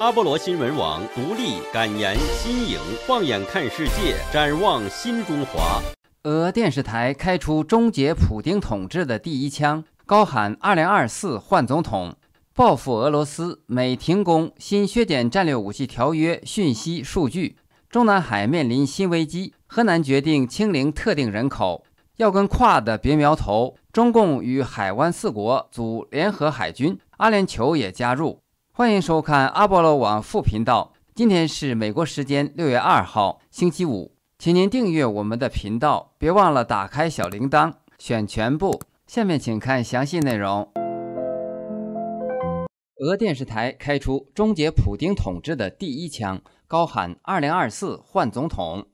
阿波罗新闻网独立敢言新颖，放眼看世界，展望新中华。俄电视台开出终结普京统治的第一枪，高喊“二零二四换总统”，报复俄罗斯。美停工，新削减战略武器条约讯息数据。中南海面临新危机，河南决定清零特定人口。要跟跨的别苗头。中共与海湾四国组联合海军，阿联酋也加入。欢迎收看阿波罗网副频道。今天是美国时间六月二号，星期五。请您订阅我们的频道，别忘了打开小铃铛，选全部。下面请看详细内容。俄电视台开出终结普京统治的第一枪，高喊“二零二四换总统”。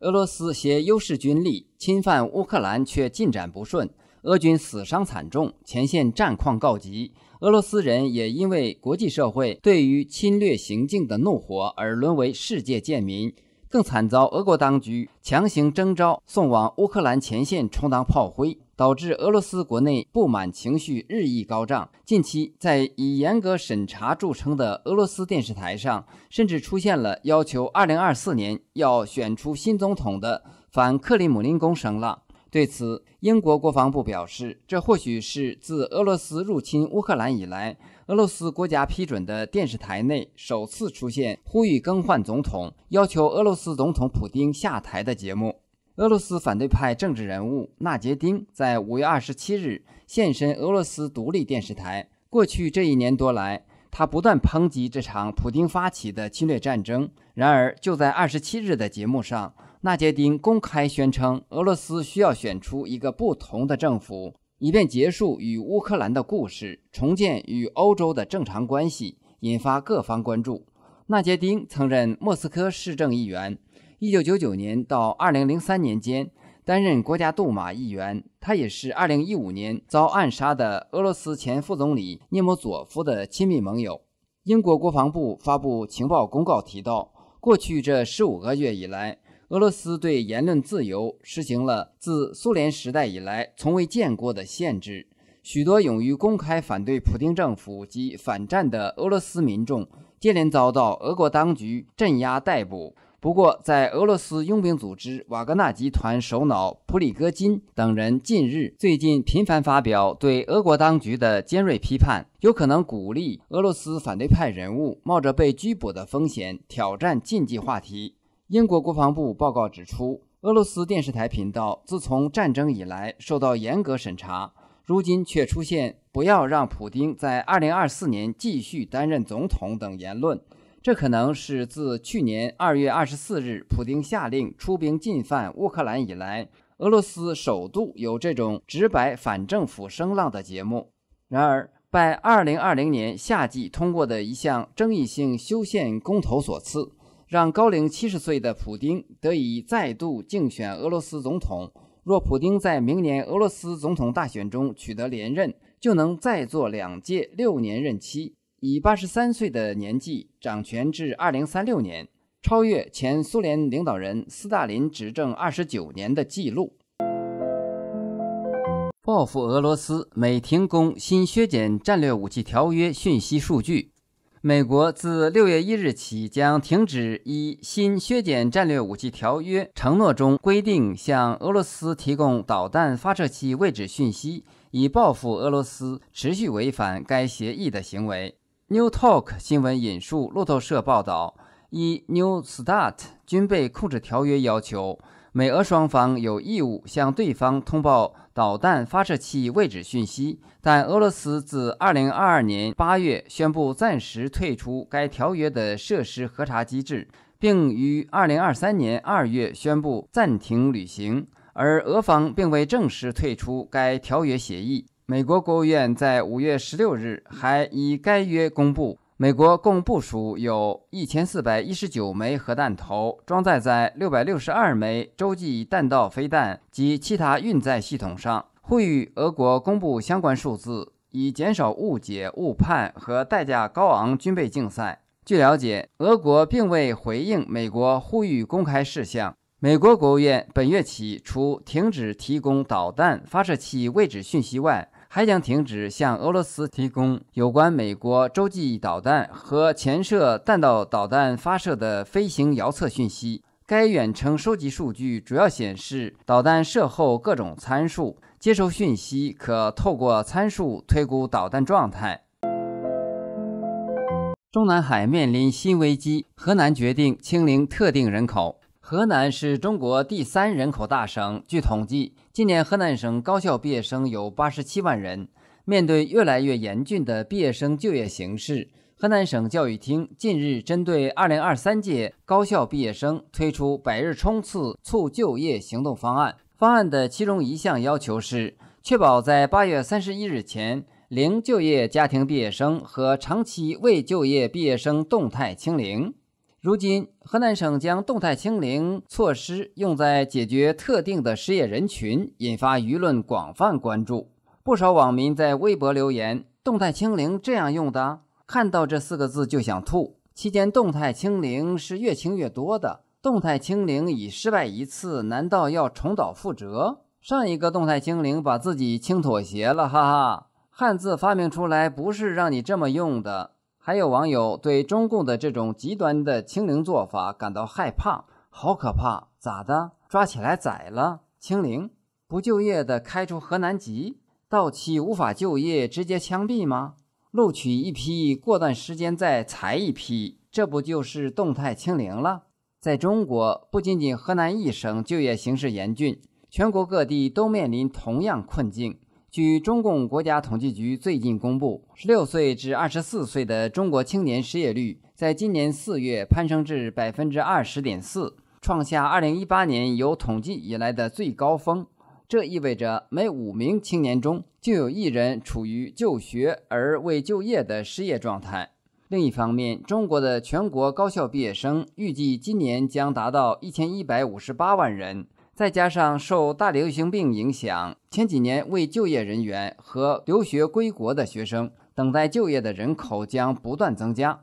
俄罗斯携优势军力侵犯乌克兰，却进展不顺。俄军死伤惨重，前线战况告急。俄罗斯人也因为国际社会对于侵略行径的怒火而沦为世界贱民，更惨遭俄国当局强行征召送往乌克兰前线充当炮灰，导致俄罗斯国内不满情绪日益高涨。近期，在以严格审查著称的俄罗斯电视台上，甚至出现了要求2024年要选出新总统的反克里姆林宫声浪。对此，英国国防部表示，这或许是自俄罗斯入侵乌克兰以来，俄罗斯国家批准的电视台内首次出现呼吁更换总统、要求俄罗斯总统普京下台的节目。俄罗斯反对派政治人物纳杰丁在五月二十七日现身俄罗斯独立电视台。过去这一年多来，他不断抨击这场普京发起的侵略战争。然而，就在二十七日的节目上。纳杰丁公开宣称，俄罗斯需要选出一个不同的政府，以便结束与乌克兰的故事，重建与欧洲的正常关系，引发各方关注。纳杰丁曾任莫斯科市政议员，一九九九年到二零零三年间担任国家杜马议员。他也是二零一五年遭暗杀的俄罗斯前副总理涅姆佐夫的亲密盟友。英国国防部发布情报公告，提到过去这十五个月以来。俄罗斯对言论自由实行了自苏联时代以来从未见过的限制，许多勇于公开反对普京政府及反战的俄罗斯民众接连遭到俄国当局镇压、逮捕。不过，在俄罗斯佣兵组织瓦格纳集团首脑普里戈金等人近日最近频繁发表对俄国当局的尖锐批判，有可能鼓励俄罗斯反对派人物冒着被拘捕的风险挑战禁忌话题。英国国防部报告指出，俄罗斯电视台频道自从战争以来受到严格审查，如今却出现“不要让普京在2024年继续担任总统”等言论。这可能是自去年2月24日普京下令出兵进犯乌克兰以来，俄罗斯首度有这种直白反政府声浪的节目。然而，拜2020年夏季通过的一项争议性修宪公投所赐。让高龄七十岁的普京得以再度竞选俄罗斯总统。若普京在明年俄罗斯总统大选中取得连任，就能再做两届六年任期，以八十三岁的年纪掌权至二零三六年，超越前苏联领导人斯大林执政二十九年的记录。报复俄罗斯，美停工新削减战略武器条约讯息数据。美国自六月一日起将停止一新削减战略武器条约承诺中规定，向俄罗斯提供导弹发射器位置讯息，以报复俄罗斯持续违反该协议的行为。New Talk 新闻引述路透社报道，依 New START 军备控制条约要求，美俄双方有义务向对方通报。导弹发射器位置讯息，但俄罗斯自二零二二年八月宣布暂时退出该条约的设施核查机制，并于二零二三年二月宣布暂停履行，而俄方并未正式退出该条约协议。美国国务院在五月十六日还以该约公布。美国共部署有一千四百一十九枚核弹头，装载在六百六十二枚洲际弹道飞弹及其他运载系统上。呼吁俄国公布相关数字，以减少误解、误判和代价高昂军备竞赛。据了解，俄国并未回应美国呼吁公开事项。美国国务院本月起，除停止提供导弹发射器位置讯息外，还将停止向俄罗斯提供有关美国洲际导弹和潜射弹道导弹发射的飞行遥测讯息。该远程收集数据主要显示导弹射后各种参数，接收讯息可透过参数推估导弹状态。中南海面临新危机，河南决定清零特定人口。河南是中国第三人口大省。据统计，今年河南省高校毕业生有八十七万人。面对越来越严峻的毕业生就业形势，河南省教育厅近日针对二零二三届高校毕业生推出“百日冲刺促就业”行动方案。方案的其中一项要求是，确保在八月三十一日前，零就业家庭毕业生和长期未就业毕业生动态清零。如今，河南省将动态清零措施用在解决特定的失业人群，引发舆论广泛关注。不少网民在微博留言：“动态清零这样用的，看到这四个字就想吐。”期间，动态清零是越清越多的。动态清零已失败一次，难道要重蹈覆辙？上一个动态清零把自己清妥协了，哈哈！汉字发明出来不是让你这么用的。还有网友对中共的这种极端的清零做法感到害怕，好可怕！咋的？抓起来宰了？清零？不就业的开除河南籍？到期无法就业直接枪毙吗？录取一批，过段时间再裁一批，这不就是动态清零了？在中国，不仅仅河南一省就业形势严峻，全国各地都面临同样困境。据中共国家统计局最近公布，16岁至24岁的中国青年失业率在今年四月攀升至百分之二十点四，创下2018年有统计以来的最高峰。这意味着每五名青年中就有一人处于就学而未就业的失业状态。另一方面，中国的全国高校毕业生预计今年将达到一千一百五十八万人。再加上受大流行病影响，前几年未就业人员和留学归国的学生等待就业的人口将不断增加。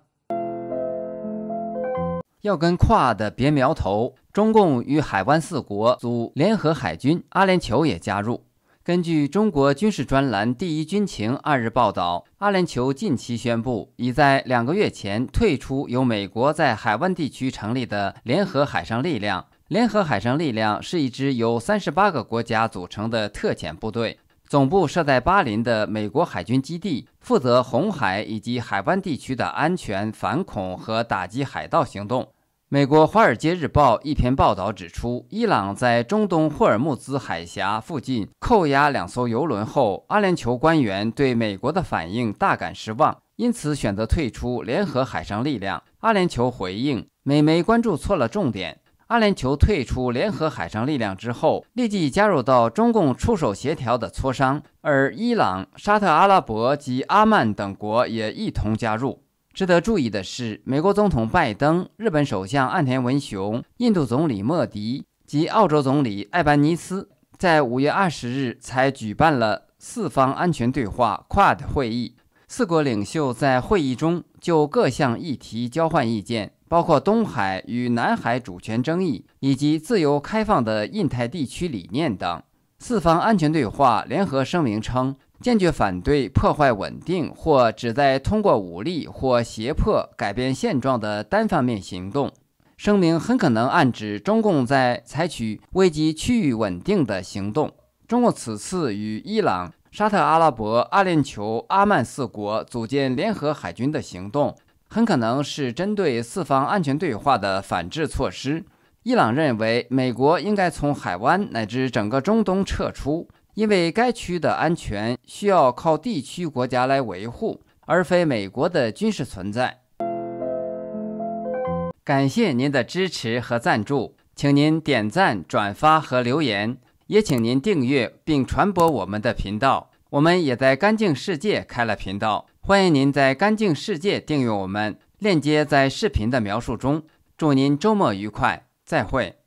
要跟跨的别苗头，中共与海湾四国组联合海军，阿联酋也加入。根据中国军事专栏《第一军情》二日报道，阿联酋近期宣布已在两个月前退出由美国在海湾地区成立的联合海上力量。联合海上力量是一支由三十八个国家组成的特遣部队，总部设在巴林的美国海军基地，负责红海以及海湾地区的安全、反恐和打击海盗行动。美国《华尔街日报》一篇报道指出，伊朗在中东霍尔木兹海峡附近扣押两艘油轮后，阿联酋官员对美国的反应大感失望，因此选择退出联合海上力量。阿联酋回应美媒关注错了重点。阿联酋退出联合海上力量之后，立即加入到中共出手协调的磋商，而伊朗、沙特阿拉伯及阿曼等国也一同加入。值得注意的是，美国总统拜登、日本首相岸田文雄、印度总理莫迪及澳洲总理艾班尼斯在五月二十日才举办了四方安全对话 （QUAD） 会议，四国领袖在会议中就各项议题交换意见。包括东海与南海主权争议，以及自由开放的印太地区理念等。四方安全对话联合声明称，坚决反对破坏稳定或旨在通过武力或胁迫改变现状的单方面行动。声明很可能暗指中共在采取危及区域稳定的行动。中共此次与伊朗、沙特阿拉伯、阿联酋、阿曼四国组建联合海军的行动。很可能是针对四方安全对话的反制措施。伊朗认为，美国应该从海湾乃至整个中东撤出，因为该区的安全需要靠地区国家来维护，而非美国的军事存在。感谢您的支持和赞助，请您点赞、转发和留言，也请您订阅并传播我们的频道。我们也在“干净世界”开了频道。欢迎您在“干净世界”订阅我们，链接在视频的描述中。祝您周末愉快，再会。